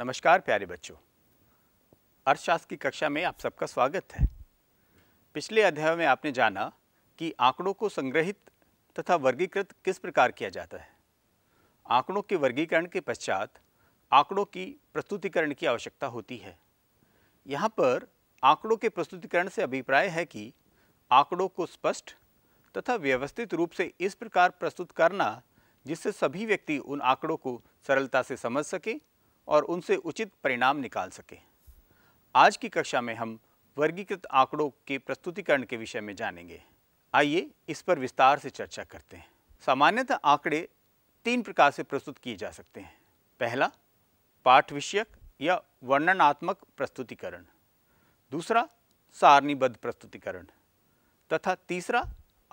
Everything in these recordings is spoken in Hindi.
नमस्कार प्यारे बच्चों अर्थशास्त्र की कक्षा में आप सबका स्वागत है पिछले अध्याय में आपने जाना कि आंकड़ों को संग्रहित तथा वर्गीकृत किस प्रकार किया जाता है आंकड़ों के वर्गीकरण के पश्चात आंकड़ों की प्रस्तुतिकरण की आवश्यकता होती है यहाँ पर आंकड़ों के प्रस्तुतिकरण से अभिप्राय है कि आंकड़ों को स्पष्ट तथा व्यवस्थित रूप से इस प्रकार प्रस्तुत करना जिससे सभी व्यक्ति उन आंकड़ों को सरलता से समझ सके और उनसे उचित परिणाम निकाल सके आज की कक्षा में हम वर्गीकृत आंकड़ों के प्रस्तुतिकरण के विषय में जानेंगे आइए इस पर विस्तार से चर्चा करते हैं सामान्यतः आंकड़े तीन प्रकार से प्रस्तुत किए जा सकते हैं पहला पाठ विषयक या वर्णनात्मक प्रस्तुतिकरण दूसरा सारणीबद्ध प्रस्तुतिकरण तथा तीसरा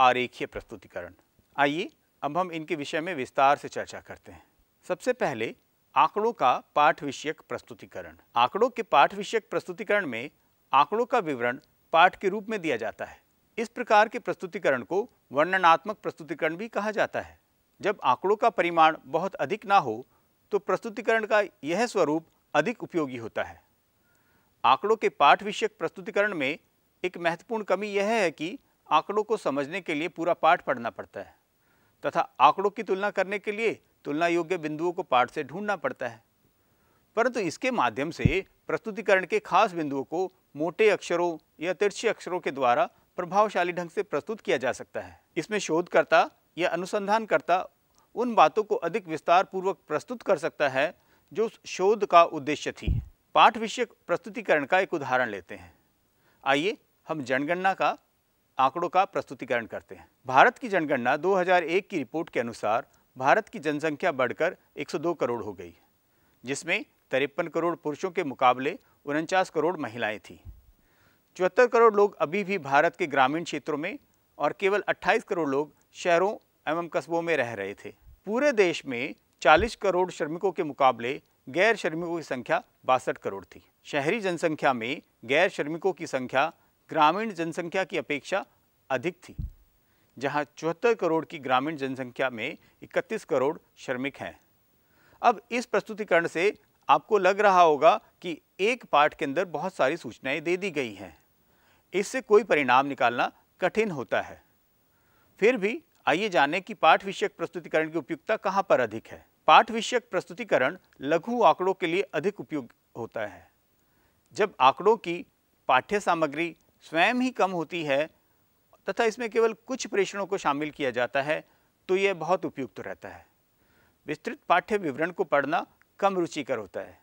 आरेखीय प्रस्तुतिकरण आइए अब हम इनके विषय में विस्तार से चर्चा करते हैं सबसे पहले आंकड़ों का पाठ विषयक प्रस्तुतिकरण आंकड़ों के पाठ विषयक प्रस्तुतिकरण में आंकड़ों का विवरण पाठ के रूप में दिया जाता है इस प्रकार के प्रस्तुतिकरण को वर्णनात्मक प्रस्तुतिकरण भी कहा जाता है जब आंकड़ों का परिमाण बहुत अधिक ना हो तो प्रस्तुतिकरण का यह स्वरूप अधिक उपयोगी होता है आंकड़ों के पाठ विषयक प्रस्तुतिकरण में एक महत्वपूर्ण कमी यह है कि आंकड़ों को समझने के लिए पूरा पाठ पढ़ना पड़ता है तथा आंकड़ों की तुलना करने के लिए तुलना योग्य बिंदुओं को पाठ से ढूंढना पड़ता है परंतु इसके माध्यम से प्रस्तुतिकरण के खास बिंदुओं को मोटे अक्षरों या तिरछे अक्षरों के द्वारा प्रभावशाली ढंग से प्रस्तुत किया जा सकता है इसमें शोधकर्ता या अनुसंधानकर्ता उन बातों को अधिक विस्तार पूर्वक प्रस्तुत कर सकता है जो शोध का उद्देश्य थी पाठ विषय प्रस्तुतिकरण का एक उदाहरण लेते हैं आइए हम जनगणना का आंकड़ों का प्रस्तुतिकरण करते हैं भारत की जनगणना 2001 की रिपोर्ट के अनुसार भारत की जनसंख्या बढ़कर 102 करोड़ हो गई जिसमें तिरपन करोड़ पुरुषों के मुकाबले उनचास करोड़ महिलाएं थीं चौहत्तर करोड़ लोग अभी भी भारत के ग्रामीण क्षेत्रों में और केवल 28 करोड़ लोग शहरों एवं कस्बों में रह रहे थे पूरे देश में 40 करोड़ श्रमिकों के मुकाबले गैर श्रमिकों की संख्या बासठ करोड़ थी शहरी जनसंख्या में गैर श्रमिकों की संख्या ग्रामीण जनसंख्या की अपेक्षा अधिक थी जहां चौहत्तर करोड़ की ग्रामीण जनसंख्या में 31 करोड़ श्रमिक हैं अब इस प्रस्तुतिकरण से आपको लग रहा होगा कि एक पाठ के अंदर बहुत सारी सूचनाएं दे दी गई हैं इससे कोई परिणाम निकालना कठिन होता है फिर भी आइए जानें कि पाठ विषयक प्रस्तुतिकरण की उपयुक्तता कहाँ पर अधिक है पाठ विषयक प्रस्तुतिकरण लघु आंकड़ों के लिए अधिक उपयोग होता है जब आंकड़ों की पाठ्य सामग्री स्वयं ही कम होती है तथा इसमें केवल कुछ प्रेषणों को शामिल किया जाता है तो यह बहुत उपयुक्त रहता है विस्तृत पाठ्य विवरण को पढ़ना कम रुचिकर होता है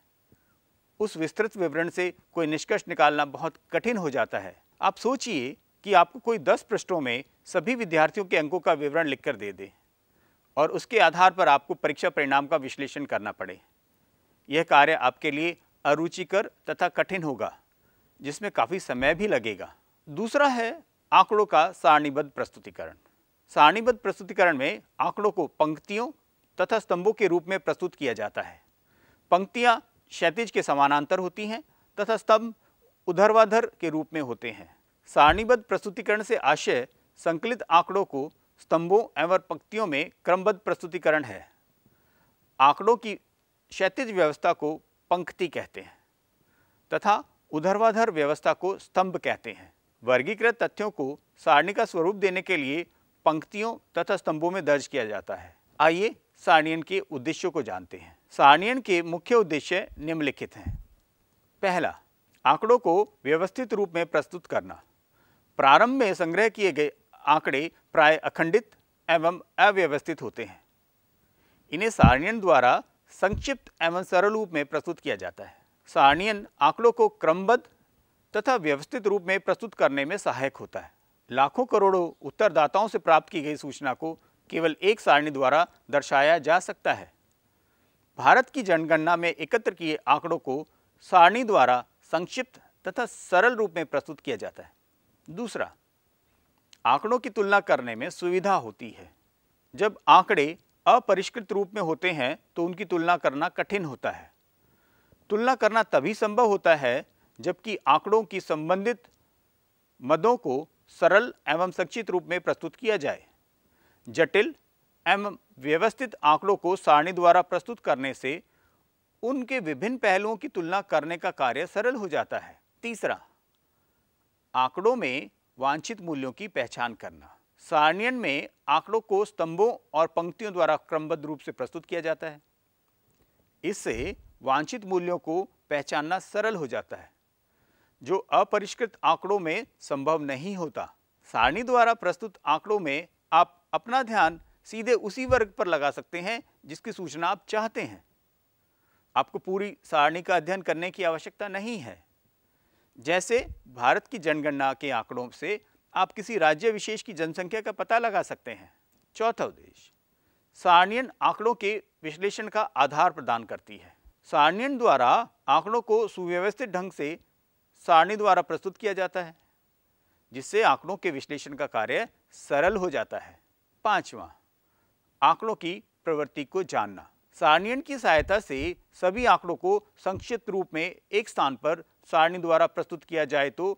उस विस्तृत विवरण से कोई निष्कर्ष निकालना बहुत कठिन हो जाता है आप सोचिए कि आपको कोई दस पृष्ठों में सभी विद्यार्थियों के अंकों का विवरण लिखकर दे दे और उसके आधार पर आपको परीक्षा परिणाम का विश्लेषण करना पड़े यह कार्य आपके लिए अरुचिकर तथा कठिन होगा जिसमें काफ़ी समय भी लगेगा दूसरा है आंकड़ों का सारणीबद्ध प्रस्तुतिकरण सारणीबद्ध प्रस्तुतिकरण में आंकड़ों को पंक्तियों तथा स्तंभों के रूप में प्रस्तुत किया जाता है पंक्तियाँ क्षैतिज के समानांतर होती हैं तथा स्तंभ उधरवाधर के रूप में होते हैं सारणीबद्ध प्रस्तुतिकरण से आशय संकलित आंकड़ों को स्तंभों एवं पंक्तियों में क्रमबद्ध प्रस्तुतिकरण है आंकड़ों की क्षैतिज व्यवस्था को पंक्ति कहते हैं तथा उधरवाधर व्यवस्था को स्तंभ कहते हैं वर्गीकृत तथ्यों को सारणी का स्वरूप देने के लिए पंक्तियों तथा स्तंभों में दर्ज किया जाता है आइए सारणियन के उद्देश्यों को जानते हैं सारणियन के मुख्य उद्देश्य निम्नलिखित हैं पहला आंकड़ों को व्यवस्थित रूप में प्रस्तुत करना प्रारंभ में संग्रह किए गए आंकड़े प्राय अखंडित एवं अव्यवस्थित होते हैं इन्हें सारणियन द्वारा संक्षिप्त एवं सरल रूप में प्रस्तुत किया जाता है सारणियन आंकड़ों को क्रमबद्ध तथा व्यवस्थित रूप में प्रस्तुत करने में सहायक होता है लाखों करोड़ों उत्तरदाताओं से प्राप्त की गई सूचना को केवल एक सारणी द्वारा दर्शाया जा सकता है भारत की जनगणना में एकत्र किए आंकड़ों को सारणी द्वारा संक्षिप्त तथा सरल रूप में प्रस्तुत किया जाता है दूसरा आंकड़ों की तुलना करने में सुविधा होती है जब आंकड़े अपरिष्कृत रूप में होते हैं तो उनकी तुलना करना कठिन होता है तुलना करना तभी संभव होता है जबकि आंकड़ों की संबंधित मदों को सरल एवं संक्षित रूप में प्रस्तुत किया जाए जटिल एवं व्यवस्थित आंकड़ों को सारणी द्वारा प्रस्तुत करने से उनके विभिन्न पहलुओं की तुलना करने का कार्य सरल हो जाता है तीसरा आंकड़ों में वांछित मूल्यों की पहचान करना सारणियन में आंकड़ों को स्तंभों और पंक्तियों द्वारा क्रमबद्ध रूप से प्रस्तुत किया जाता है इससे वांछित मूल्यों को पहचानना सरल हो जाता है जो अपरिष्कृत आंकड़ों में संभव नहीं होता सारणी द्वारा प्रस्तुत आंकड़ों में आप अपना ध्यान सीधे उसी वर्ग पर लगा सकते हैं जिसकी सूचना आप चाहते हैं आपको पूरी सारणी का अध्ययन करने की आवश्यकता नहीं है जैसे भारत की जनगणना के आंकड़ों से आप किसी राज्य विशेष की जनसंख्या का पता लगा सकते हैं चौथा उद्देश्य सारणियन आंकड़ों के विश्लेषण का आधार प्रदान करती है सारणियन द्वारा आंकड़ों को सुव्यवस्थित ढंग से सारणी द्वारा प्रस्तुत किया जाता है जिससे आंकड़ों के विश्लेषण का कार्य सरल हो जाता है पांचवा आंकड़ों की प्रवृत्ति को जानना सारणियन की सहायता से सभी आंकड़ों को संक्षिप्त रूप में एक स्थान पर सारणी द्वारा प्रस्तुत किया जाए तो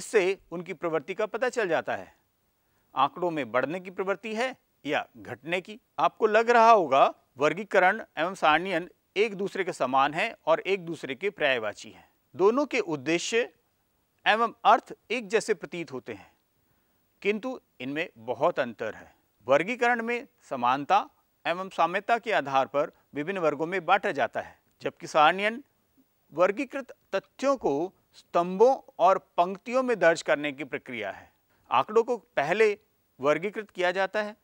इससे उनकी प्रवृत्ति का पता चल जाता है आंकड़ों में बढ़ने की प्रवृत्ति है या घटने की आपको लग रहा होगा वर्गीकरण एवं सारणियन एक दूसरे के समान है और एक दूसरे के पर्यायवाची है दोनों के उद्देश्य एवं अर्थ एक जैसे प्रतीत होते हैं किंतु इनमें बहुत अंतर है वर्गीकरण में समानता एवं साम्यता के आधार पर विभिन्न वर्गों में बांटा जाता है जबकि सारणियन वर्गीकृत तथ्यों को स्तंभों और पंक्तियों में दर्ज करने की प्रक्रिया है आंकड़ों को पहले वर्गीकृत किया जाता है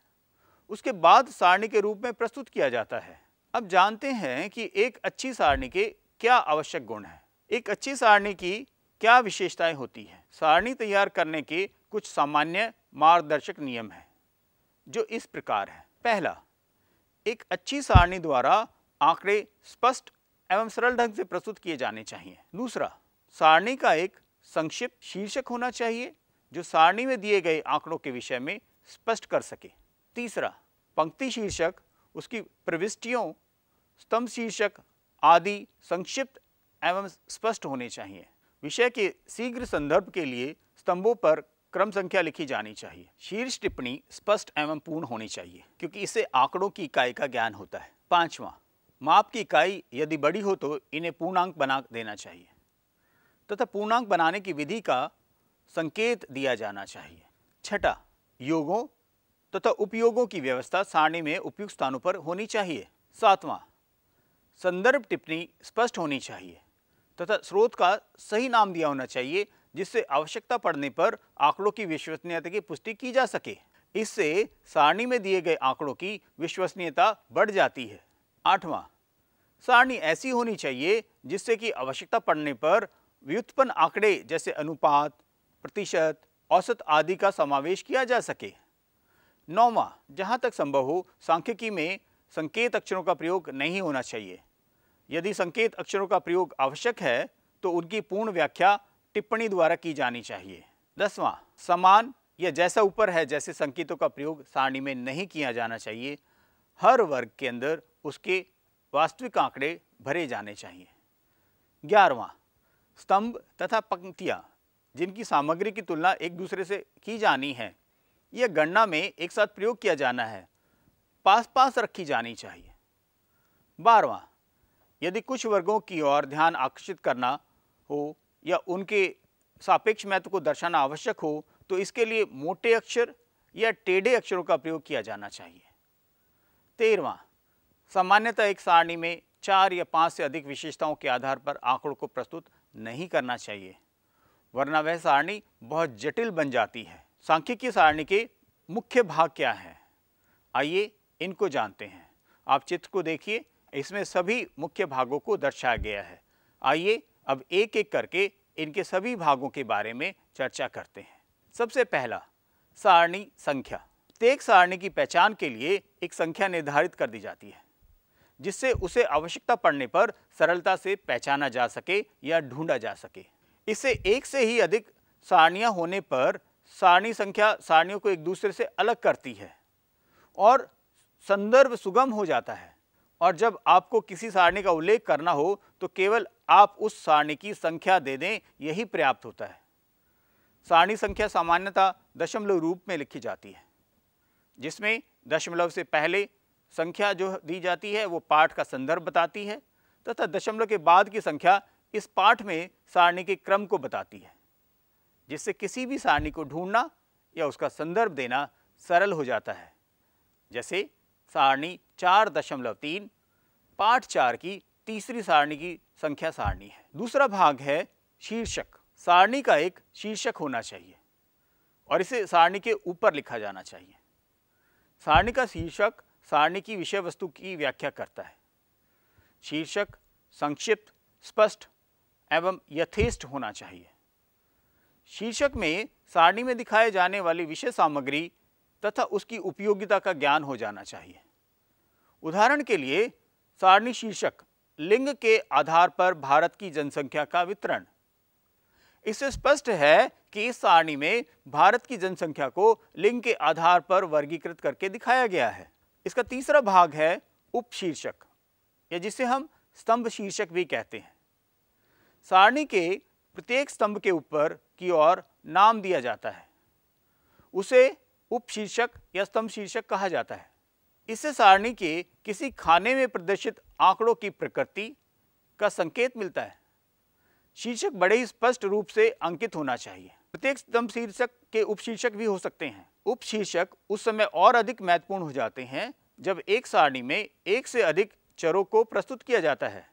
उसके बाद सारणी के रूप में प्रस्तुत किया जाता है अब जानते हैं कि एक अच्छी सारणी के क्या आवश्यक गुण हैं एक अच्छी सारणी की क्या विशेषताएं होती हैं सारणी तैयार करने के कुछ सामान्य मार्गदर्शक नियम हैं जो इस प्रकार हैं पहला एक अच्छी सारणी द्वारा आंकड़े स्पष्ट एवं सरल ढंग से प्रस्तुत किए जाने चाहिए दूसरा सारणी का एक संक्षिप्त शीर्षक होना चाहिए जो सारणी में दिए गए आंकड़ों के विषय में स्पष्ट कर सके तीसरा पंक्ति शीर्षक उसकी प्रविष्टियों स्तंभ शीर्षक आदि संक्षिप्त एवं स्पष्ट होने चाहिए विषय के शीघ्र संदर्भ के लिए स्तंभों पर क्रम संख्या लिखी जानी चाहिए शीर्ष टिप्पणी स्पष्ट एवं पूर्ण होनी चाहिए क्योंकि इससे आंकड़ों की इकाई का ज्ञान होता है पांचवा माप की इकाई यदि बड़ी हो तो इन्हें पूर्णांक बना देना चाहिए तथा पूर्णांक बनाने की विधि का संकेत दिया जाना चाहिए छठा योगों तथा उपयोगों की व्यवस्था सारणी में उपयुक्त स्थानों पर होनी चाहिए सातवां संदर्भ टिप्पणी स्पष्ट होनी चाहिए तथा स्रोत का सही नाम दिया होना चाहिए जिससे आवश्यकता पड़ने पर आंकड़ों की विश्वसनीयता की पुष्टि की जा सके इससे सारणी में दिए गए आंकड़ों की विश्वसनीयता बढ़ जाती है आठवां सारणी ऐसी होनी चाहिए जिससे कि आवश्यकता पड़ने पर व्युत्पन्न आंकड़े जैसे अनुपात प्रतिशत औसत आदि का समावेश किया जा सके नौवा जहाँ तक संभव हो सांख्यिकी में संकेत अक्षरों का प्रयोग नहीं होना चाहिए यदि संकेत अक्षरों का प्रयोग आवश्यक है तो उनकी पूर्ण व्याख्या टिप्पणी द्वारा की जानी चाहिए दसवां समान या जैसा ऊपर है जैसे संकेतों का प्रयोग सारणी में नहीं किया जाना चाहिए हर वर्ग के अंदर उसके वास्तविक आंकड़े भरे जाने चाहिए ग्यारहवा स्तंभ तथा पंक्तियाँ जिनकी सामग्री की तुलना एक दूसरे से की जानी है यह गणना में एक साथ प्रयोग किया जाना है पास पास रखी जानी चाहिए बारवा यदि कुछ वर्गों की ओर ध्यान आकर्षित करना हो या उनके सापेक्ष महत्व को दर्शाना आवश्यक हो तो इसके लिए मोटे अक्षर या टेढ़े अक्षरों का प्रयोग किया जाना चाहिए तेरवा सामान्यतः एक सारणी में चार या पांच से अधिक विशेषताओं के आधार पर आंकड़ों को प्रस्तुत नहीं करना चाहिए वरना वह सारणी बहुत जटिल बन जाती है सांख्यिकी सारणी के मुख्य भाग क्या है आइए इनको जानते हैं आप चित्र को देखिए इसमें सभी मुख्य भागों को दर्शाया गया है आइए अब एक एक करके इनके सभी भागों के बारे में चर्चा करते हैं सबसे पहला सारणी संख्या प्रत्येक सारणी की पहचान के लिए एक संख्या निर्धारित कर दी जाती है जिससे उसे आवश्यकता पड़ने पर सरलता से पहचाना जा सके या ढूंढा जा सके इससे एक से ही अधिक सारणियाँ होने पर सारणी संख्या सारणियों को एक दूसरे से अलग करती है और संदर्भ सुगम हो जाता है और जब आपको किसी सारणी का उल्लेख करना हो तो केवल आप उस सारणी की संख्या दे दें यही पर्याप्त होता है सारणी संख्या सामान्यतः दशमलव रूप में लिखी जाती है जिसमें दशमलव से पहले संख्या जो दी जाती है वो पाठ का संदर्भ बताती है तथा दशमलव के बाद की संख्या इस पाठ में सारणी के क्रम को बताती है जिससे किसी भी सारणी को ढूंढना या उसका संदर्भ देना सरल हो जाता है जैसे सारणी चार दशमलव तीन पाठ चार की तीसरी सारणी की संख्या सारणी है दूसरा भाग है शीर्षक सारणी का एक शीर्षक होना चाहिए और इसे सारणी के ऊपर लिखा जाना चाहिए सारणी का शीर्षक सारणी की विषय वस्तु की व्याख्या करता है शीर्षक संक्षिप्त स्पष्ट एवं यथेष्ट होना चाहिए शीर्षक में सारणी में दिखाए जाने वाली विषय सामग्री तथा उसकी उपयोगिता का ज्ञान हो जाना चाहिए उदाहरण के लिए सारणी शीर्षक लिंग के आधार पर भारत की जनसंख्या का वितरण इससे स्पष्ट है कि इस सारणी में भारत की जनसंख्या को लिंग के आधार पर वर्गीकृत करके दिखाया गया है इसका तीसरा भाग है उपशीर्षक या जिसे हम स्तंभ शीर्षक भी कहते हैं सारणी के प्रत्येक स्तंभ के ऊपर की ओर नाम दिया जाता है उसे उपशीर्षक या स्तंभ शीर्षक कहा जाता है इससे सारणी के किसी खाने में प्रदर्शित आंकड़ों की प्रकृति का संकेत मिलता है शीर्षक बड़े ही स्पष्ट रूप से अंकित होना चाहिए प्रत्येक स्तंभ शीर्षक के उपशीर्षक भी हो सकते हैं उपशीर्षक उस समय और अधिक महत्वपूर्ण हो जाते हैं जब एक सारणी में एक से अधिक चरों को प्रस्तुत किया जाता है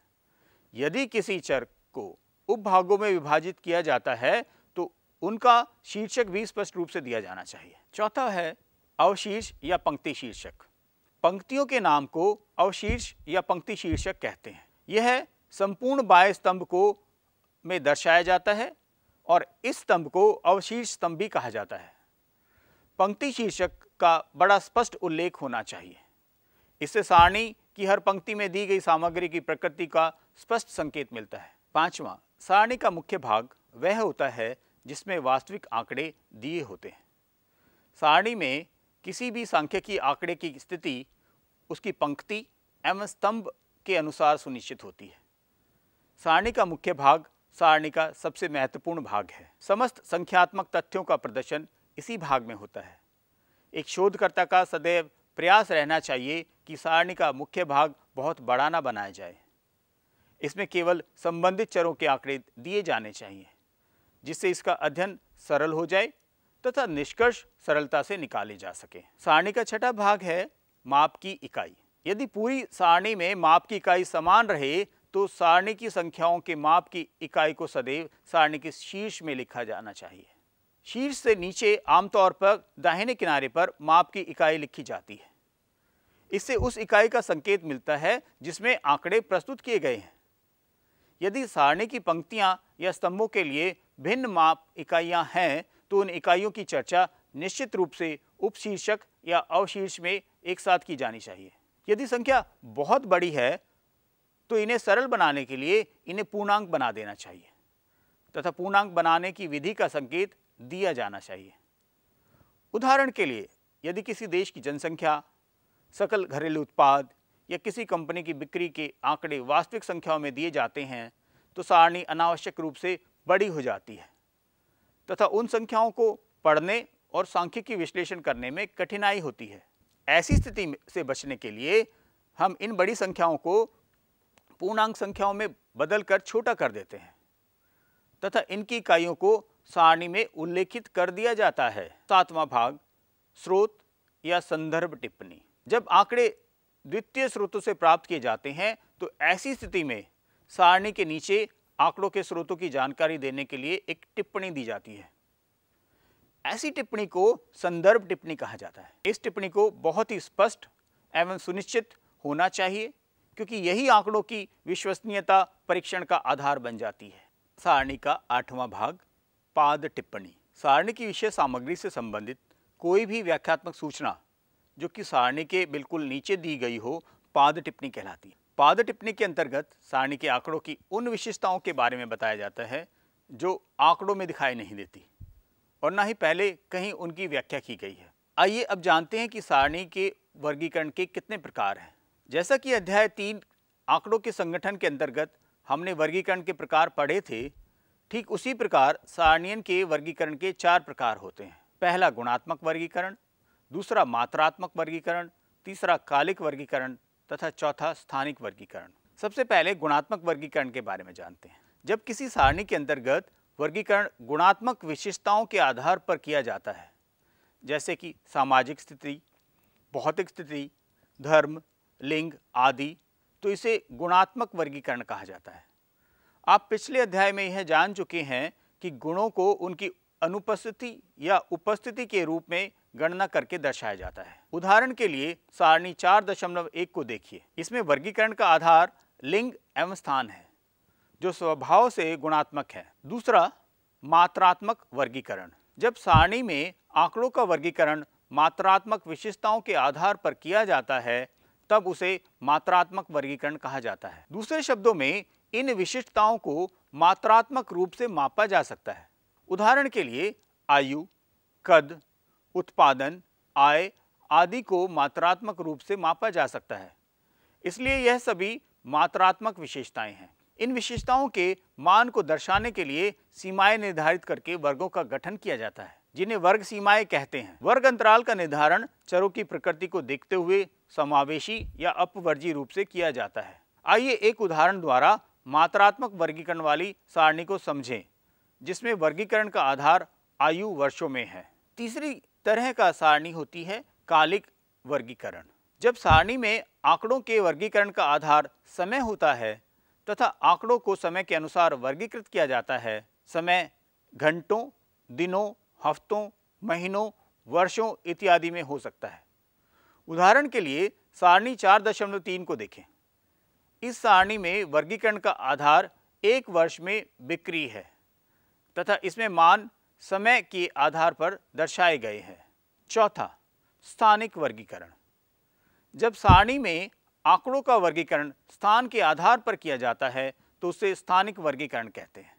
यदि किसी चर को उपभागों में विभाजित किया जाता है तो उनका शीर्षक भी स्पष्ट रूप से दिया जाना चाहिए चौथा है अवशीर्ष या पंक्ति शीर्षक पंक्तियों के नाम को अवशीर्ष या पंक्ति शीर्षक कहते हैं यह संपूर्ण बाय स्तंभ को में दर्शाया जाता है और इस स्तंभ को अवशीर्ष स्तंभ भी कहा जाता है पंक्ति शीर्षक का बड़ा स्पष्ट उल्लेख होना चाहिए इससे सारणी की हर पंक्ति में दी गई सामग्री की प्रकृति का स्पष्ट संकेत मिलता है पांचवा सारणी का मुख्य भाग वह होता है जिसमें वास्तविक आंकड़े दिए होते हैं सारणी में किसी भी सांख्यिकी आंकड़े की स्थिति उसकी पंक्ति एवं स्तंभ के अनुसार सुनिश्चित होती है सारणी का मुख्य भाग सारणी का सबसे महत्वपूर्ण भाग है समस्त संख्यात्मक तथ्यों का प्रदर्शन इसी भाग में होता है एक शोधकर्ता का सदैव प्रयास रहना चाहिए कि सारणी का मुख्य भाग बहुत बड़ा ना बनाया जाए इसमें केवल संबंधित चरों के आंकड़े दिए जाने चाहिए जिससे इसका अध्ययन सरल हो जाए तथा निष्कर्ष सरलता से निकाले जा सके सारणी का छठा भाग है माप की इकाई यदि पूरी सारणी में माप की इकाई समान रहे तो सारणी की संख्याओं के माप की इकाई को सदैव सारणी के शीर्ष में लिखा जाना चाहिए शीर्ष से नीचे आमतौर पर दाहिने किनारे पर माप की इकाई लिखी जाती है इससे उस इकाई का संकेत मिलता है जिसमें आंकड़े प्रस्तुत किए गए हैं यदि सारणी की पंक्तियां या स्तंभों के लिए भिन्न माप इकाइयां हैं तो उन इकाइयों की चर्चा निश्चित रूप से उपशीर्षक या अवशीर्ष में एक साथ की जानी चाहिए यदि संख्या बहुत बड़ी है तो इन्हें सरल बनाने के लिए इन्हें पूर्णांक बना देना चाहिए तथा पूर्णांक बनाने की विधि का संकेत दिया जाना चाहिए उदाहरण के लिए यदि किसी देश की जनसंख्या सकल घरेलू उत्पाद या किसी कंपनी की बिक्री के आंकड़े वास्तविक संख्याओं में दिए जाते हैं तो सारणी अनावश्यक रूप से बड़ी हो जाती है तथा उन संख्याओं को पढ़ने और सांख्यिकी विश्लेषण करने में कठिनाई होती है ऐसी स्थिति से बचने के लिए हम इन बड़ी संख्याओं को पूर्णांक संख्याओं में बदल कर छोटा कर देते हैं तथा इनकी इकाइयों को सारणी में उल्लेखित कर दिया जाता है सातवां भाग स्रोत या संदर्भ टिप्पणी जब आंकड़े द्वितीय स्रोतों से प्राप्त किए जाते हैं तो ऐसी स्थिति में सारणी के नीचे आंकड़ों के स्रोतों की जानकारी देने के लिए एक टिप्पणी दी जाती है ऐसी टिप्पणी को संदर्भ टिप्पणी कहा जाता है इस टिप्पणी को बहुत ही स्पष्ट एवं सुनिश्चित होना चाहिए क्योंकि यही आंकड़ों की विश्वसनीयता परीक्षण का आधार बन जाती है सारणी का आठवां भाग पाद टिप्पणी सारणी की विषय सामग्री से संबंधित कोई भी व्याख्यात्मक सूचना जो कि सारणी के बिल्कुल नीचे दी गई हो पाद टिप्पणी कहलाती है पाद टिप्पणी के अंतर्गत सारणी के आंकड़ों की उन विशेषताओं के बारे में बताया जाता है जो आंकड़ों में दिखाई नहीं देती और ना ही पहले कहीं उनकी व्याख्या की गई है आइए अब जानते हैं कि सारणी के वर्गीकरण के कितने प्रकार हैं जैसा कि अध्याय तीन आंकड़ों के संगठन के अंतर्गत हमने वर्गीकरण के प्रकार पढ़े थे ठीक उसी प्रकार सारणियन के वर्गीकरण के चार प्रकार होते हैं पहला गुणात्मक वर्गीकरण दूसरा मात्रात्मक वर्गीकरण तीसरा कालिक वर्गीकरण तथा चौथा स्थानिक वर्गीकरण सबसे पहले गुणात्मक वर्गीकरण के बारे में जानते हैं जब किसी सारणी के अंतर्गत वर्गीकरण गुणात्मक विशेषताओं के आधार पर किया जाता है जैसे कि सामाजिक स्थिति भौतिक स्थिति धर्म लिंग आदि तो इसे गुणात्मक वर्गीकरण कहा जाता है आप पिछले अध्याय में यह जान चुके हैं कि गुणों को उनकी अनुपस्थिति या उपस्थिति के रूप में गणना करके दर्शाया जाता है उदाहरण के लिए सारणी चार दशमलव एक को देखिए इसमें वर्गीकरण का आधार लिंग एवं स्थान है जो स्वभाव से गुणात्मक है दूसरा मात्रात्मक वर्गीकरण जब सारणी में आंकड़ों का वर्गीकरण मात्रात्मक विशेषताओं के आधार पर किया जाता है तब उसे मात्रात्मक वर्गीकरण कहा जाता है दूसरे शब्दों में इन विशिष्टताओं को मात्रात्मक रूप से मापा जा सकता है उदाहरण के लिए आयु कद उत्पादन आय आदि को मात्रात्मक रूप से मापा जा सकता है इसलिए यह सभी मात्रात्मक विशेषताएं हैं इन विशेषताओं के मान को दर्शाने के लिए सीमाएं निर्धारित करके वर्गों का गठन किया जाता है जिन्हें वर्ग सीमाएं कहते हैं वर्ग अंतराल का निर्धारण चरों की प्रकृति को देखते हुए समावेशी या अपवर्जी रूप से किया जाता है आइए एक उदाहरण द्वारा मात्रात्मक वर्गीकरण वाली सारणी को समझें जिसमें वर्गीकरण का आधार आयु वर्षों में है तीसरी तरह का सारणी होती है कालिक वर्गीकरण जब सारणी में आंकड़ों के वर्गीकरण का आधार समय होता है तथा आंकड़ों को समय के अनुसार वर्गीकृत किया जाता है समय घंटों दिनों हफ्तों महीनों वर्षों इत्यादि में हो सकता है उदाहरण के लिए सारणी चार दशमलव तीन को देखें इस सारणी में वर्गीकरण का आधार एक वर्ष में बिक्री है तथा इसमें मान समय के आधार पर दर्शाए गए हैं चौथा स्थानिक वर्गीकरण जब सारणी में आंकड़ों का वर्गीकरण स्थान के आधार पर किया जाता है तो उसे स्थानिक वर्गीकरण कहते हैं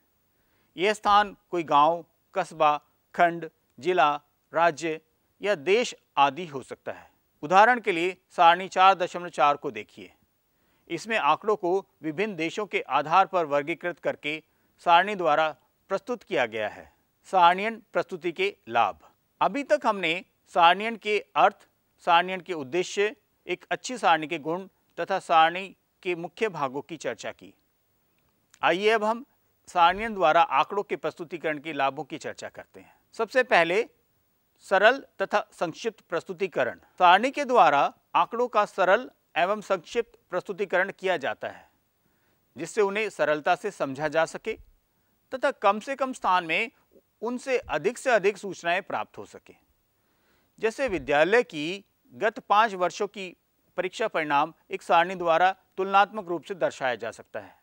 यह स्थान कोई गांव, कस्बा खंड जिला राज्य या देश आदि हो सकता है उदाहरण के लिए सारणी चार दशमलव चार को देखिए इसमें आंकड़ों को विभिन्न देशों के आधार पर वर्गीकृत करके सारणी द्वारा प्रस्तुत किया गया है सारणियन प्रस्तुति के लाभ अभी तक हमने सारणियन के अर्थ सारणियन के उद्देश्य एक अच्छी सारणी के गुण तथा सारणी के मुख्य भागों की चर्चा की आइए अब हम सारणियन द्वारा आंकड़ों के प्रस्तुतिकरण के लाभों की चर्चा करते हैं सबसे पहले सरल तथा संक्षिप्त प्रस्तुतिकरण सारणी के द्वारा आंकड़ों का सरल एवं संक्षिप्त प्रस्तुतिकरण किया जाता है जिससे उन्हें सरलता से समझा जा सके तथा कम से कम स्थान में उनसे अधिक से अधिक सूचनाएं प्राप्त हो सके जैसे विद्यालय की गत पाँच वर्षों की परीक्षा परिणाम एक सारणी द्वारा तुलनात्मक रूप से दर्शाया जा सकता है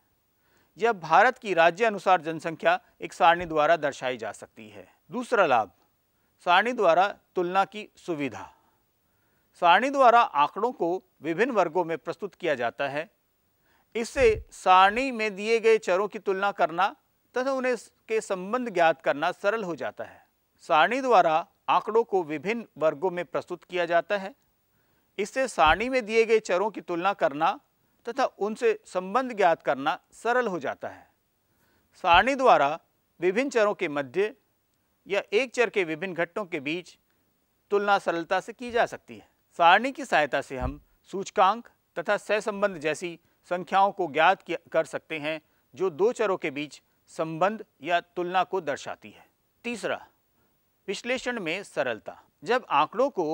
यह भारत की राज्य अनुसार जनसंख्या एक सारणी द्वारा दर्शाई जा सकती है दूसरा लाभ सारणी द्वारा तुलना की सुविधा सारणी द्वारा आंकड़ों को विभिन्न वर्गों में प्रस्तुत किया जाता है इससे सारणी में दिए गए चरों की तुलना करना तथा उन्हें के संबंध ज्ञात करना सरल हो जाता है सारणी द्वारा आंकड़ों को विभिन्न वर्गों में प्रस्तुत किया जाता है इससे सारणी में दिए गए चरों की तुलना करना तथा उनसे संबंध ज्ञात करना सरल हो जाता है सारणी द्वारा विभिन्न चरों के मध्य या एक चर के विभिन्न घटकों के बीच तुलना सरलता से की जा सकती है सारणी की सहायता से हम सूचकांक तथा सहसंबंध जैसी संख्याओं को ज्ञात कर सकते हैं जो दो चरों के बीच संबंध या तुलना को दर्शाती है तीसरा विश्लेषण में सरलता जब आंकड़ों को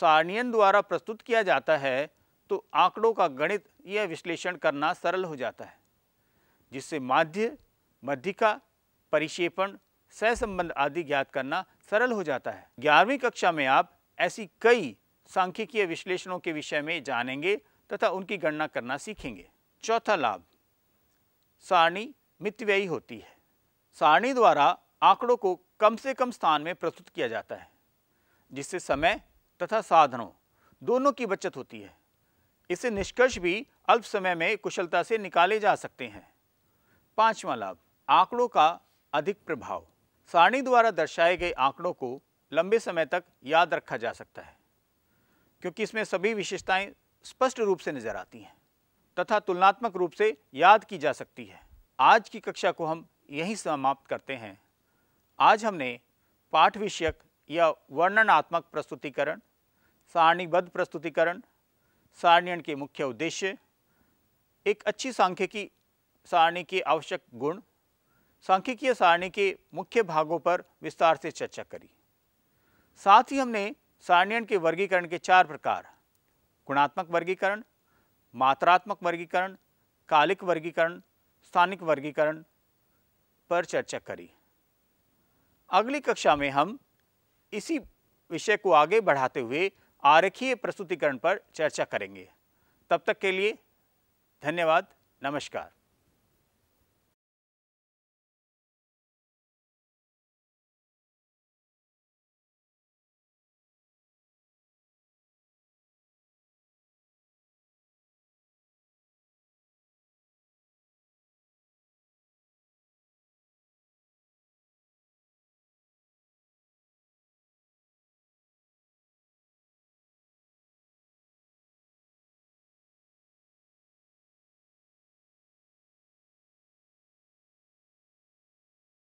सारणियन द्वारा प्रस्तुत किया जाता है तो आंकड़ों का गणित या विश्लेषण करना सरल हो जाता है जिससे माध्य मध्यिका परिक्षेपण सहसंबंध आदि ज्ञात करना सरल हो जाता है ग्यारहवीं कक्षा में आप ऐसी कई सांख्यिकीय विश्लेषणों के विषय में जानेंगे तथा उनकी गणना करना सीखेंगे चौथा लाभ सारणी मितव्ययी होती है सारणी द्वारा आंकड़ों को कम से कम स्थान में प्रस्तुत किया जाता है जिससे समय तथा साधनों दोनों की बचत होती है इससे निष्कर्ष भी अल्प समय में कुशलता से निकाले जा सकते हैं पांचवा लाभ आंकड़ों का अधिक प्रभाव सारणी द्वारा दर्शाए गए आंकड़ों को लंबे समय तक याद रखा जा सकता है क्योंकि इसमें सभी विशेषताएं स्पष्ट रूप से नजर आती हैं तथा तुलनात्मक रूप से याद की जा सकती है आज की कक्षा को हम यहीं समाप्त करते हैं आज हमने पाठ विषयक या वर्णनात्मक प्रस्तुतिकरण सारणीबद्ध प्रस्तुतिकरण सारणीयन के मुख्य उद्देश्य एक अच्छी सांख्यिकी सारणी के आवश्यक गुण सांख्यिकीय सारणी के मुख्य भागों पर विस्तार से चर्चा करी साथ ही हमने सारणीयन के वर्गीकरण के चार प्रकार गुणात्मक वर्गीकरण मात्रात्मक वर्गीकरण कालिक वर्गीकरण स्थानिक वर्गीकरण पर चर्चा करी अगली कक्षा में हम इसी विषय को आगे बढ़ाते हुए आरखीय प्रस्तुतिकरण पर चर्चा करेंगे तब तक के लिए धन्यवाद नमस्कार